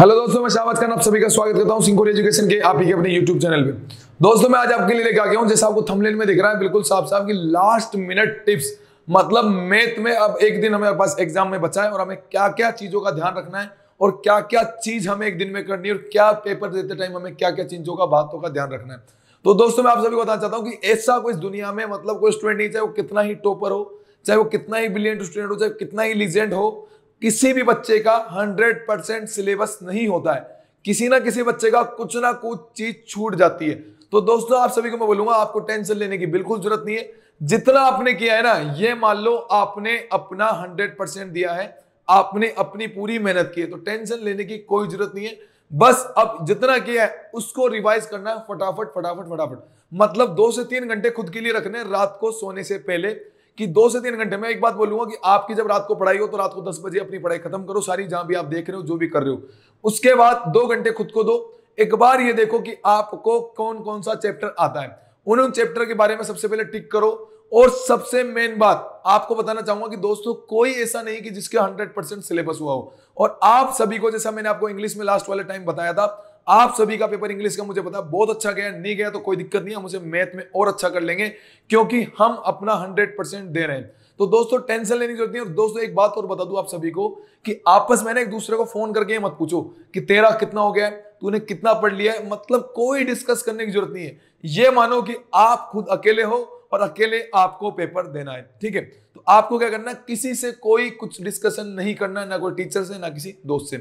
Hello दोस्तों मैं शाहबाज खान आप सभी का स्वागत करता हूं सिंकोर एजुकेशन के आप ही के अपने यूट्यूब चैनल पे दोस्तों मैं आज आपके लिए लेकर आ गया हूं जैसा आपको थंबनेल में दिख रहा है बिल्कुल साफ साफ की लास्ट मिनट टिप्स मतलब मैथ में अब एक दिन हमारे पास एग्जाम में बचा है और हमें क्या क्या चीजों का ध्यान रखना है और क्या क्या चीज हमें एक दिन में करनी है और क्या पेपर देते टाइम हमें क्या क्या चीजों का बातों का ध्यान रखना है तो दोस्तों मैं आप सभी को बताना चाहता हूँ कि ऐसा कोई दुनिया में मतलब कोई स्टूडेंट नहीं चाहे वो कितना ही टॉपर हो चाहे वो कितना ही ब्रिलियंट स्टूडेंट हो चाहे कितना ही लिजेंट हो किसी भी बच्चे का हंड्रेड परसेंट सिलेबस नहीं होता है किसी ना किसी बच्चे का कुछ ना कुछ चीज छूट जाती है तो दोस्तों आप सभी को मैं बोलूंगा आपको टेंशन लेने की बिल्कुल जरूरत नहीं है जितना आपने किया है ना ये मान लो आपने अपना हंड्रेड परसेंट दिया है आपने अपनी पूरी मेहनत की है तो टेंशन लेने की कोई जरूरत नहीं है बस अब जितना किया है उसको रिवाइज करना है फटाफट फटाफट फटाफट मतलब दो से तीन घंटे खुद के लिए रखने रात को सोने से पहले कि दो से तीन घंटे में एक बात बोलूंगा कि आपकी जब रात को पढ़ाई हो तो रात को दस बजे अपनी पढ़ाई खत्म करो सारी जहां भी आप देख रहे हो जो भी कर रहे हो उसके बाद दो घंटे खुद को दो एक बार ये देखो कि आपको कौन कौन सा चैप्टर आता है उन उन चैप्टर के बारे में सबसे पहले टिक करो और सबसे मेन बात आपको बताना चाहूंगा कि दोस्तों कोई ऐसा नहीं कि जिसके 100 परसेंट सिलेबस हुआ हो और आप सभी को जैसा मैंने आपको इंग्लिश में लास्ट वाले टाइम बताया था आप सभी का पेपर इंग्लिश का मुझे पता बहुत अच्छा गया नहीं गया तो कोई दिक्कत नहीं है मुझे मैथ में और अच्छा कर लेंगे क्योंकि हम अपना हंड्रेड दे रहे हैं तो दोस्तों टेंशन लेने की जरूरत नहीं और दोस्तों एक बात और बता दू आप सभी को कि आपस में ना एक दूसरे को फोन करके मत पूछो कि तेरा कितना हो गया तूने कितना पढ़ लिया है मतलब कोई डिस्कस करने की जरूरत नहीं है ये मानो कि आप खुद अकेले हो और अकेले आपको पेपर देना है ठीक है तो आपको क्या करना किसी से कोई कुछ डिस्कशन नहीं करना ना कोई टीचर से ना किसी दोस्त से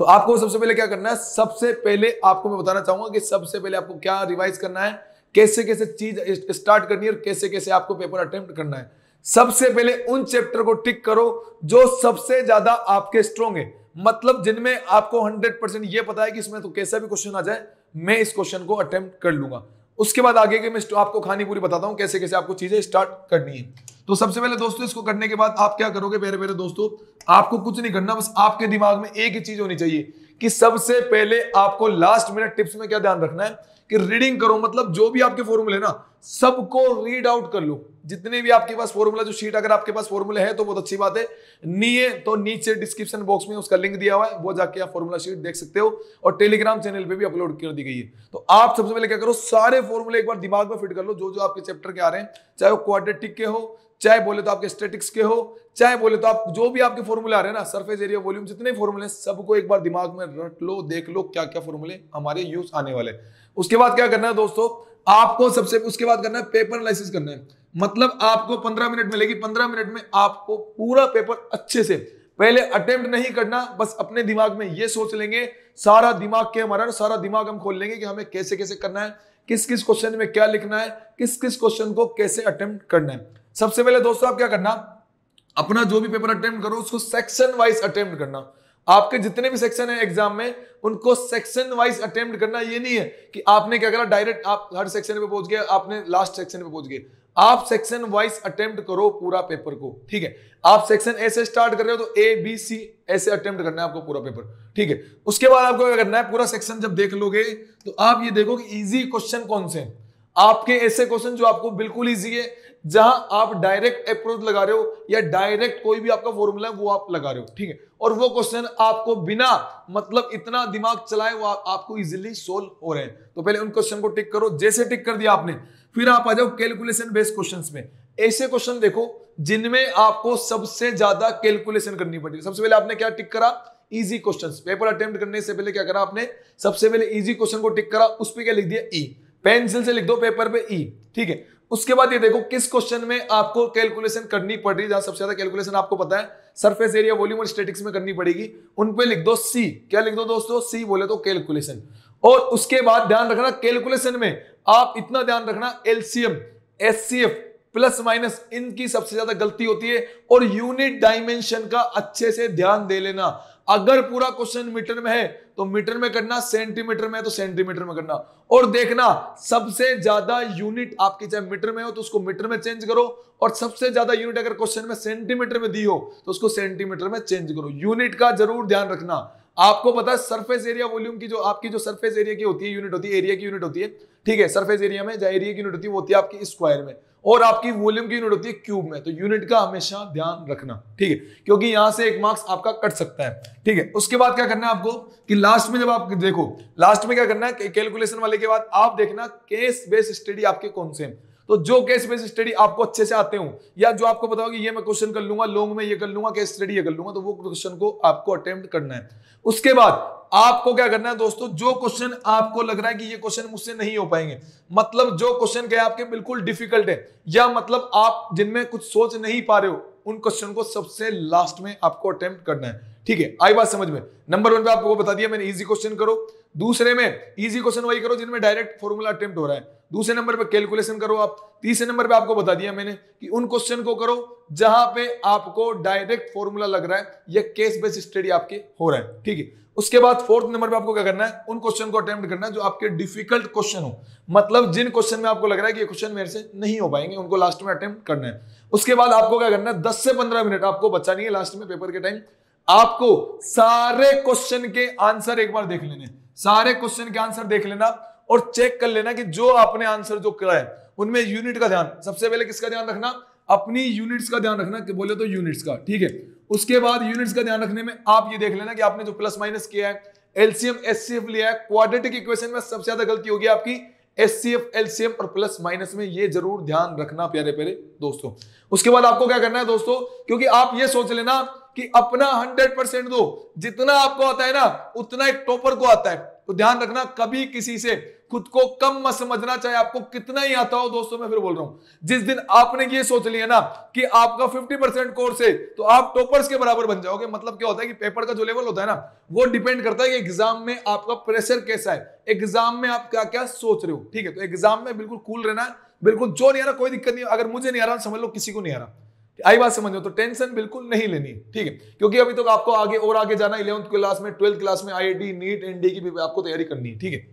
तो आपको सबसे पहले क्या करना है सबसे पहले आपको मैं बताना चाहूंगा कि सबसे पहले आपको क्या रिवाइज करना है कैसे कैसे चीज स्टार्ट करनी है और कैसे कैसे आपको पेपर अटेम्प्ट करना है सबसे पहले उन चैप्टर को टिक करो जो सबसे ज्यादा आपके स्ट्रोंग है मतलब जिनमें आपको 100 परसेंट यह पता है कि इसमें तो कैसा भी क्वेश्चन आ जाए मैं इस क्वेश्चन को अटेम्प्ट कर लूंगा उसके बाद आगे के मैं आपको खानी पूरी बताता हूं कैसे कैसे आपको चीजें स्टार्ट करनी है तो सबसे पहले दोस्तों इसको करने के बाद आप क्या करोगे मेरे मेरे दोस्तों आपको कुछ नहीं करना बस आपके दिमाग में एक ही चीज होनी चाहिए कि सबसे पहले आपको लास्ट मिनट टिप्स में क्या ध्यान रखना है कि रीडिंग करो मतलब जो भी आपके फॉर्मूले ना सबको रीड आउट कर लो जितने भी आपके पास फॉर्मूला जो शीट अगर आपके पास फॉर्मूले है तो बहुत अच्छी बात है नहीं है तो नीचे डिस्क्रिप्शन बॉक्स में उसका लिंक दिया हुआ है वो जाके आप फॉर्मूला शीट देख सकते हो और टेलीग्राम चैनल पे भी अपलोड कर दी गई है तो आप सबसे पहले क्या करो सारे फॉर्मूले एक बार दिमाग में फिट कर लो जो जो आपके चैप्टर के आ रहे हैं चाहे वो क्वाड्रेटिक के हो चाहे बोले तो आपके स्टेटिक्स के हो चाहे बोले तो आप जो भी आपके फॉर्मूले फॉर्मूले आ रहे हैं ना सरफेस एरिया वॉल्यूम जितने फॉर्मूले सबको एक बार दिमाग में रट लो देख लो क्या क्या फॉर्मूले हमारे यूज आने वाले उसके बाद क्या करना है दोस्तों आपको सबसे उसके बाद करना है पेपर एनालिसिस करना है मतलब आपको पंद्रह मिनट मिलेगी पंद्रह मिनट में आपको पूरा पेपर अच्छे से पहले अटेम्प्ट नहीं करना बस अपने दिमाग में ये सोच लेंगे सारा दिमाग के हमारा सारा दिमाग हम खोल लेंगे कि हमें कैसे कैसे करना है किस किस क्वेश्चन में क्या लिखना है किस किस क्वेश्चन को कैसे अटेम्प्ट करना है सबसे पहले दोस्तों आप क्या करना अपना जो भी पेपर अटेम्प्ट करो उसको सेक्शन वाइज अटेम्प्ट करना आपके जितने भी सेक्शन है एग्जाम में उनको सेक्शन वाइज अटेम्प्ट करना ये नहीं है कि आपने क्या करा डायरेक्ट आप हर सेक्शन पे पहुंच गए आपने लास्ट सेक्शन पे पहुंच गए आप सेक्शन वाइज अटेम्प्ट करो पूरा पेपर को ठीक है आप सेक्शन ऐसे स्टार्ट कर रहे हो तो ए बी सी ऐसे अटेम्प्ट करना है आपको पूरा पेपर ठीक है उसके बाद आपको क्या करना है पूरा सेक्शन जब देख लोगे तो आप ये देखो कि इजी क्वेश्चन कौन से है आपके ऐसे क्वेश्चन जो आपको बिल्कुल ईजी है जहां आप डायरेक्ट अप्रोच लगा रहे हो या डायरेक्ट कोई भी आपका फॉर्मूला है वो आप लगा रहे हो ठीक है और वो क्वेश्चन आपको बिना मतलब इतना दिमाग चलाए वो आप, आपको इजीली सोल्व हो रहे हैं तो पहले उन क्वेश्चन को टिक करो जैसे टिक कर दिया आपने फिर आप आ जाओ कैलकुलेशन बेस्ड क्वेश्चन में ऐसे क्वेश्चन देखो जिनमें आपको सबसे ज्यादा कैलकुलेशन करनी पड़ेगी सबसे पहले आपने क्या टिक करा इजी क्वेश्चन पेपर अटेम्प्ट करने से पहले क्या करा आपने सबसे पहले इजी क्वेश्चन को टिक करा उस पर क्या लिख दिया ई e. पेंसिल से लिख दो पेपर पे ई ठीक है उसके बाद ये देखो किस क्वेश्चन में आपको कैलकुलेशन करनी पड़ रही जहां सबसे ज्यादा कैलकुलेशन आपको पता है सरफेस एरिया वॉल्यूम और स्टेटिक्स में करनी पड़ेगी उन पे लिख दो सी क्या लिख दो दोस्तों सी बोले तो कैलकुलेशन और उसके बाद ध्यान रखना कैलकुलेशन में आप इतना ध्यान रखना एलसीएम एस प्लस माइनस इनकी सबसे ज्यादा गलती होती है और यूनिट डायमेंशन का अच्छे से ध्यान दे लेना अगर पूरा क्वेश्चन मीटर में है तो मीटर में करना सेंटीमीटर में है तो सेंटीमीटर में करना और देखना सबसे ज्यादा यूनिट आपकी चाहे मीटर में हो तो उसको मीटर में चेंज करो और सबसे ज्यादा यूनिट अगर क्वेश्चन में सेंटीमीटर में दी हो तो उसको सेंटीमीटर में चेंज करो यूनिट का जरूर ध्यान रखना आपको पता है सरफेस एरिया वॉल्यूम की जो आपकी जो सरफेस एरिया की होती है यूनिट होती है एरिया की यूनिट होती है ठीक है सरफेस एरिया में जहाँ एरिया की यूनिट होती है वो होती है आपकी स्क्वायर में और आपकी वॉल्यूम की यूनिट होती है क्यूब में तो यूनिट का हमेशा ध्यान रखना ठीक है क्योंकि यहां से एक मार्क्स आपका कट सकता है ठीक है उसके बाद क्या करना है आपको कि लास्ट में जब आप देखो लास्ट में क्या करना है कैलकुलेशन वाले के बाद आप देखना केस बेस्ड स्टडी आपके कौन से है तो जो केस बेस स्टडी आपको अच्छे से आते हो या जो आपको पता कि ये मैं क्वेश्चन कर लूंगा लॉन्ग में ये कर लूंगा केस स्टडी ये कर लूंगा तो वो क्वेश्चन को आपको अटेम्प्ट करना है उसके बाद आपको क्या करना है दोस्तों जो क्वेश्चन आपको लग रहा है कि ये क्वेश्चन मुझसे नहीं हो पाएंगे मतलब जो क्वेश्चन गए आपके बिल्कुल डिफिकल्ट है या मतलब आप जिनमें कुछ सोच नहीं पा रहे हो उन क्वेश्चन को सबसे लास्ट में आपको अटेम्प्ट करना है ठीक है आई बात समझ में नंबर वन पे आपको वो बता दिया मैंने इजी क्वेश्चन करो दूसरे में इजी क्वेश्चन वही करो जिनमें डायरेक्ट फॉर्मूला अटेम्प्ट हो रहा है दूसरे नंबर पे कैलकुलेशन करो आप तीसरे नंबर पे आपको बता दिया मैंने कि उन क्वेश्चन को करो जहां पे आपको डायरेक्ट फॉर्मूला लग रहा है या केस बेस्ड स्टडी आपके हो रहा है ठीक है उसके बाद फोर्थ नंबर पे आपको क्या करना है उन क्वेश्चन को अटेम्प्ट करना है जो आपके डिफिकल्ट क्वेश्चन हो मतलब जिन क्वेश्चन में आपको लग रहा है कि ये क्वेश्चन मेरे से नहीं हो पाएंगे उनको लास्ट में अटेम्प्ट करना है उसके बाद आपको क्या करना है दस से पंद्रह मिनट आपको बचा नहीं है लास्ट में पेपर के टाइम आपको सारे क्वेश्चन के आंसर एक बार देख लेने सारे क्वेश्चन के आंसर देख लेना और चेक कर लेना कि जो आपने आंसर जो करा है उनमें यूनिट का ध्यान सबसे पहले किसका ध्यान रखना अपनी यूनिट्स का ध्यान रखना कि बोले तो यूनिट्स का ठीक है उसके बाद यूनिट्स का ध्यान रखने में आप ये देख लेना कि आपने जो प्लस माइनस किया है एलसीएम एससीएफ लिया है क्वाड्रेटिक इक्वेशन में सबसे ज्यादा गलती होगी आपकी एससीएफ एलसीएम और प्लस माइनस में ये जरूर ध्यान रखना प्यारे प्यारे दोस्तों उसके बाद आपको क्या करना है दोस्तों क्योंकि आप ये सोच लेना कि अपना हंड्रेड परसेंट दो जितना आपको आता है ना उतना एक टॉपर को आता है तो ध्यान रखना कभी किसी से खुद को कम मत समझना चाहे आपको कितना ही आता हो दोस्तों मैं फिर बोल रहा हूं जिस दिन आपने ये सोच लिया ना कि आपका 50 परसेंट कोर्स है तो आप टॉपर्स के बराबर बन जाओगे मतलब क्या होता है कि पेपर का जो लेवल होता है ना वो डिपेंड करता है कि एग्जाम में आपका प्रेशर कैसा है एग्जाम में आप क्या क्या सोच रहे हो ठीक है तो एग्जाम में बिल्कुल कूल रहना बिल्कुल जो नहीं आ रहा कोई दिक्कत नहीं अगर मुझे नहीं आ रहा समझ लो किसी को नहीं आ रहा आई बात समझो तो टेंशन बिल्कुल नहीं लेनी ठीक है क्योंकि अभी तक तो आपको आगे और आगे जाना इलेवंथ क्लास में ट्वेल्थ क्लास में आई नीट एन e की भी आपको तैयारी करनी है ठीक है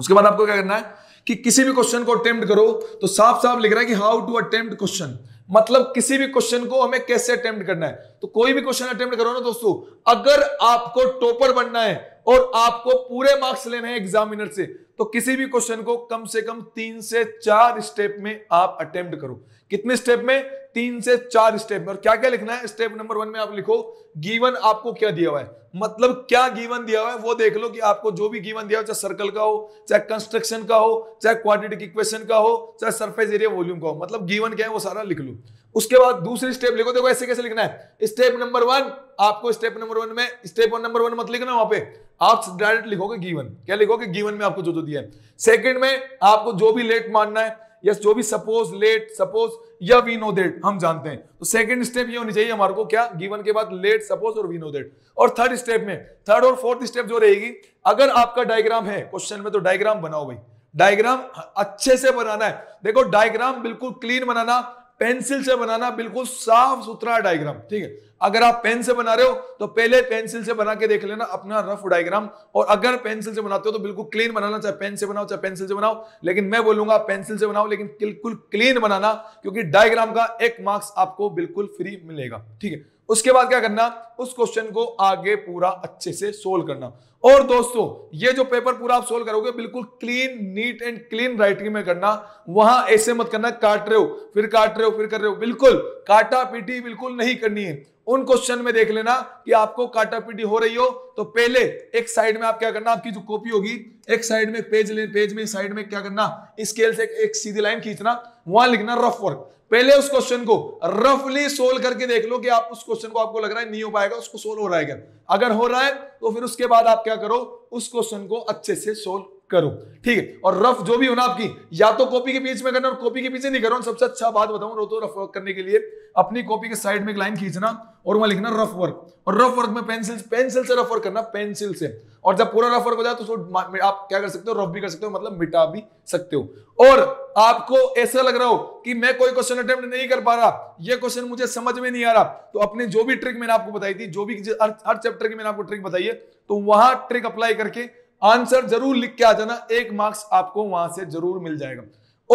उसके बाद आपको क्या करना है कि किसी भी क्वेश्चन को अटेम्प्ट करो तो साफ साफ लिख रहा है कि हाउ टू अटेम्प्ट क्वेश्चन मतलब किसी भी क्वेश्चन को हमें कैसे अटेम्प्ट करना है तो कोई भी क्वेश्चन अटेम्प्ट करो ना दोस्तों अगर आपको टॉपर बनना है और आपको पूरे मार्क्स लेने हैं एग्जामिनर से तो किसी भी क्वेश्चन को कम से कम तीन से चार स्टेप में आप अटेम्प्ट करो कितने स्टेप में तीन से चार स्टेप में और क्या क्या लिखना है स्टेप नंबर वन में आप लिखो गीवन आपको क्या दिया हुआ है मतलब क्या गीवन दिया हुआ है वो देख लो कि आपको जो भी गीवन दिया हो चाहे सर्कल का हो चाहे कंस्ट्रक्शन का हो चाहे क्वाड्रेटिक इक्वेशन का हो चाहे सरफेस एरिया वॉल्यूम का हो मतलब गीवन क्या है वो सारा लिख लो उसके बाद दूसरी स्टेप लिखो देखो ऐसे कैसे लिखना है स्टेप नंबर वन आपको स्टेप नंबर वन में स्टेप वन नंबर वन मत लिखना वहां पे आप डायरेक्ट लिखोगे गीवन क्या लिखोगे गीवन में आपको जो जो दिया है सेकंड में आपको जो भी लेट मानना है या जो भी सपोज लेट सपोज या वी नो देट हम जानते हैं तो सेकंड स्टेप ये होनी चाहिए हमारे को क्या गीवन के बाद लेट सपोज और वी नो देट और थर्ड स्टेप में थर्ड और फोर्थ स्टेप जो रहेगी अगर आपका डायग्राम है क्वेश्चन में तो डायग्राम बनाओ भाई डायग्राम अच्छे से बनाना है देखो डायग्राम बिल्कुल क्लीन बनाना पेंसिल से बनाना बिल्कुल साफ सुथरा डायग्राम ठीक है अगर आप पेन से बना रहे हो तो पहले पेंसिल से बना के देख लेना अपना रफ डायग्राम और अगर पेंसिल से बनाते हो तो बिल्कुल क्लीन बनाना चाहे पेन से बनाओ चाहे पेंसिल से बनाओ लेकिन मैं बोलूंगा पेंसिल से बनाओ लेकिन बिल्कुल क्लीन बनाना क्योंकि डायग्राम का एक मार्क्स आपको बिल्कुल फ्री मिलेगा ठीक है उसके बाद क्या करना उस क्वेश्चन को आगे पूरा अच्छे से सोल्व करना और दोस्तों ये जो पेपर पूरा आप सोल्व करोगे बिल्कुल clean neat and clean writing में करना वहां ऐसे मत करना काट रहे हो फिर काट रहे हो फिर कर रहे हो बिल्कुल काटा पीटी बिल्कुल नहीं करनी है उन क्वेश्चन में देख लेना कि आपको काटा पीटी हो रही हो तो पहले एक साइड में आप क्या करना आपकी जो कॉपी होगी एक साइड में पेज ले पेज में साइड में क्या करना स्केल से एक सीधी लाइन खींचना वहां लिखना रफ वर्क पहले उस क्वेश्चन को रफली सोल्व करके देख लो कि आप उस क्वेश्चन को आपको लग रहा है नहीं हो पाएगा उसको सोल्व हो रहा है क्या अगर हो रहा है तो फिर उसके बाद आप क्या करो उस क्वेश्चन को अच्छे से सोल्व करो ठीक है और रफ जो भी हो ना आपकी या तो कॉपी के बीच में करना और कॉपी के पीछे नहीं करो सबसे अच्छा बात बताऊं रो तो रफ वर्क करने के लिए अपनी कॉपी के साइड में एक लाइन खींचना और वहां लिखना रफ वर्क और रफ वर्क में पेंसिल पेंसिल से रफ वर्क करना पेंसिल से और जब पूरा रफ वर्क हो जाए तो आप क्या कर सकते हो रफ भी कर सकते हो मतलब मिटा भी सकते हो और आपको ऐसा लग रहा हो कि मैं कोई क्वेश्चन अटेम्प्ट नहीं कर पा रहा ये क्वेश्चन मुझे समझ में नहीं आ रहा तो अपने जो भी ट्रिक मैंने आपको बताई थी जो भी हर, हर चैप्टर की मैंने आपको ट्रिक बताई है तो वहां ट्रिक अप्लाई करके आंसर जरूर लिख के आ जाना एक मार्क्स आपको वहां से जरूर मिल जाएगा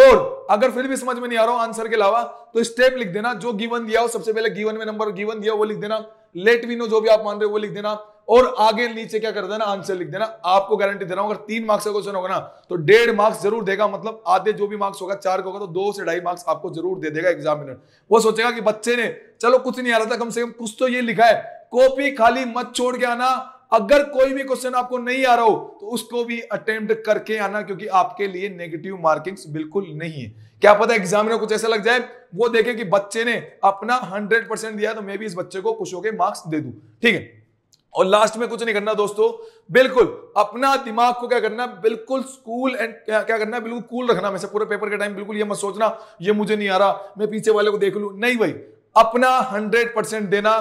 और अगर फिर भी समझ में नहीं आ रहा हो आंसर के अलावा तो स्टेप लिख देना जो गिवन दिया हो सबसे पहले गिवन में नंबर गिवन दिया वो लिख देना लेट वी नो जो भी आप मान रहे हो वो लिख देना और आगे नीचे क्या कर देना आंसर लिख देना आपको गारंटी दे रहा हूं अगर तीन मार्क्स का क्वेश्चन होगा ना तो डेढ़ मार्क्स जरूर देगा मतलब आधे जो भी मार्क्स होगा चार का होगा तो दो से ढाई मार्क्स आपको जरूर दे देगा एग्जामिनर वो सोचेगा कि बच्चे ने चलो कुछ नहीं आ रहा था कम से कम कुछ तो ये लिखा है कॉपी खाली मत छोड़ के आना अगर कोई भी क्वेश्चन आपको नहीं आ रहा हो तो उसको भी अटेम्प्ट करके आना क्योंकि आपके लिए नेगेटिव मार्किंग्स बिल्कुल नहीं है क्या पता एग्जाम में कुछ ऐसा लग जाए वो देखे कि बच्चे ने अपना हंड्रेड परसेंट दिया तो मैं भी इस बच्चे को कुछ होकर मार्क्स दे दू ठीक है और लास्ट में कुछ नहीं करना दोस्तों बिल्कुल अपना दिमाग को क्या करना बिल्कुल स्कूल एंड क्या, करना बिल्कुल कूल रखना वैसे पूरे पेपर के टाइम बिल्कुल ये मत सोचना ये मुझे नहीं आ रहा मैं पीछे वाले को देख लू नहीं भाई अपना 100 परसेंट देना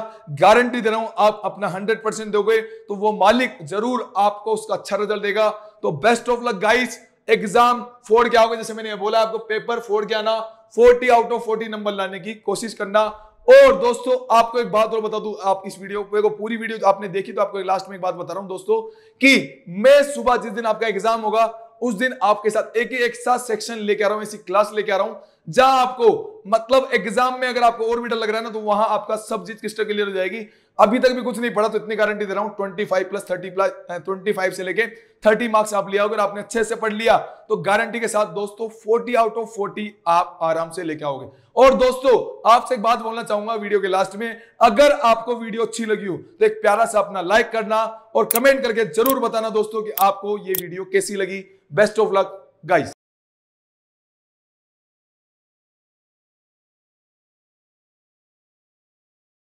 गारंटी दे रहा हूं आप अपना 100 परसेंट दोगे तो वो मालिक जरूर आपको उसका अच्छा रिजल्ट देगा तो best of luck guys exam for क्या होगा जैसे मैंने बोला आपको पेपर फोर क्या आना 40 आउट ऑफ 40 नंबर लाने की कोशिश करना और दोस्तों आपको एक बात और बता दूं आप इस वीडियो को पूरी वीडियो आपने देखी तो आपको लास्ट में एक बात बता रहा हूं दोस्तों कि मैं सुबह जिस दिन आपका एग्जाम होगा उस दिन आपके साथ एक ही एक साथ सेक्शन लेके आ रहा हूं ऐसी क्लास लेके आ रहा हूं जहां आपको मतलब एग्जाम में अगर आपको और डर लग रहा है ना तो वहां आपका सब चीज क्रिस्टल क्लियर हो जाएगी अभी तक भी कुछ नहीं पढ़ा तो इतनी गारंटी दे रहा हूं twenty five plus thirty plus twenty five से लेके थर्टी मार्क्स आप लिया अगर आपने अच्छे से पढ़ लिया तो गारंटी के साथ दोस्तों फोर्टी आउट ऑफ फोर्टी आप आराम से लेके आओगे और दोस्तों आपसे एक बात बोलना चाहूंगा वीडियो के लास्ट में अगर आपको वीडियो अच्छी लगी हो तो एक प्यारा सा अपना लाइक करना और कमेंट करके जरूर बताना दोस्तों की आपको ये वीडियो कैसी लगी बेस्ट ऑफ लक गाइस